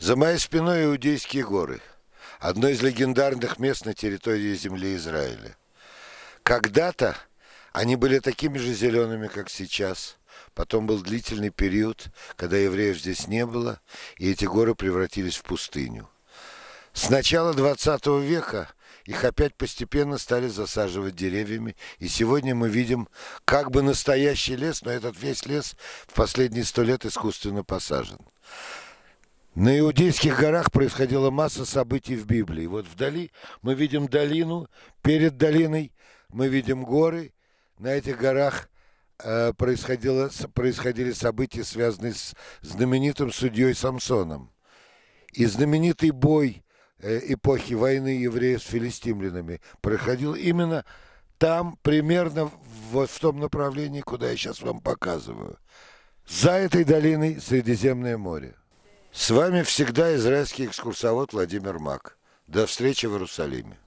За моей спиной Иудейские горы, одно из легендарных мест на территории земли Израиля. Когда-то они были такими же зелеными, как сейчас. Потом был длительный период, когда евреев здесь не было, и эти горы превратились в пустыню. С начала 20 века их опять постепенно стали засаживать деревьями, и сегодня мы видим как бы настоящий лес, но этот весь лес в последние сто лет искусственно посажен. На Иудейских горах происходила масса событий в Библии. Вот вдали мы видим долину, перед долиной мы видим горы. На этих горах э, происходило, происходили события, связанные с знаменитым судьей Самсоном. И знаменитый бой э, эпохи войны евреев с филистимлянами проходил именно там, примерно вот в том направлении, куда я сейчас вам показываю. За этой долиной Средиземное море. С вами всегда израильский экскурсовод Владимир Мак. До встречи в Иерусалиме.